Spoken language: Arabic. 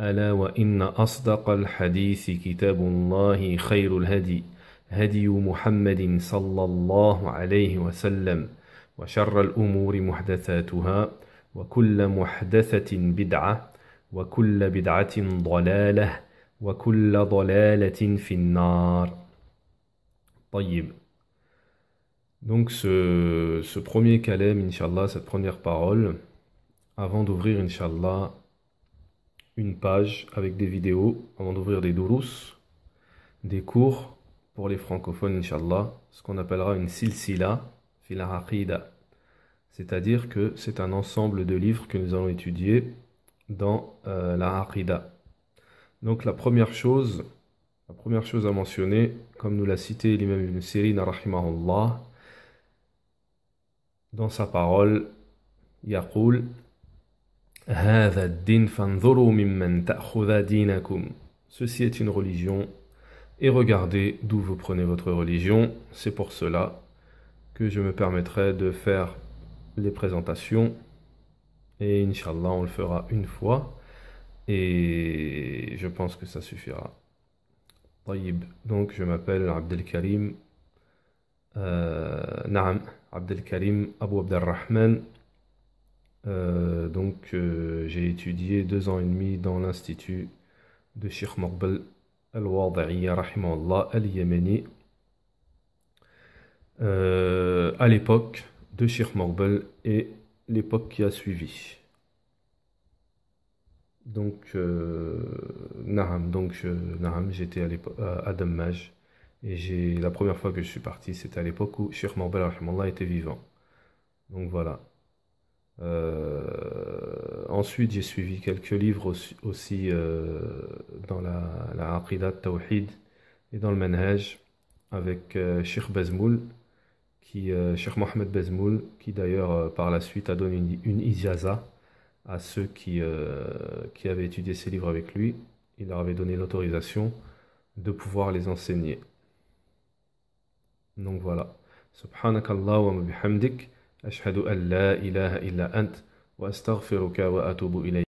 ألا وإن أصدق الحديث كتاب الله خير الهدي هدي محمد صلى الله عليه وسلم وشر الأمور محدثاتها وكل محدثة بدعة وكل بدعة ضلالة وكل ضلالة في النار طيب Donc ce, ce premier calem, Inch'Allah, cette première parole, avant d'ouvrir, Inch'Allah, une page avec des vidéos avant d'ouvrir des durus, des cours pour les francophones, inshallah, ce qu'on appellera une silsila fil C'est-à-dire que c'est un ensemble de livres que nous allons étudier dans euh, la Aqida. Donc la première chose, la première chose à mentionner, comme nous l'a cité l'imam Ibn Sirin dans sa parole, Yaqul Ceci est une religion, et regardez d'où vous prenez votre religion. C'est pour cela que je me permettrai de faire les présentations. Et Inch'Allah, on le fera une fois. Et je pense que ça suffira. Donc, je m'appelle Abdelkarim. Euh, Naam, Abdelkarim Abu Abdelrahman. Euh, donc euh, j'ai étudié deux ans et demi dans l'institut de Sheikh Morbel al rahimallah Al-Yémeni euh, à l'époque de Sheikh Morbel et l'époque qui a suivi. Donc, Naham, donc j'étais à, à et la première fois que je suis parti, c'était à l'époque où Sheikh Morbel était vivant. Donc voilà. Euh, ensuite, j'ai suivi quelques livres aussi, euh, dans la, la Aqidat Tawhid et dans le Manhaj avec Sheikh euh, qui, Sheikh Mohamed Bezmoul qui d'ailleurs par la suite a donné une, une à ceux qui, qui avaient étudié ces livres avec lui. Il leur avait donné l'autorisation de pouvoir les enseigner. Donc voilà. Subhanakallah wa bihamdik. أشهد أن لا إله إلا أنت وأستغفرك وأتوب إليك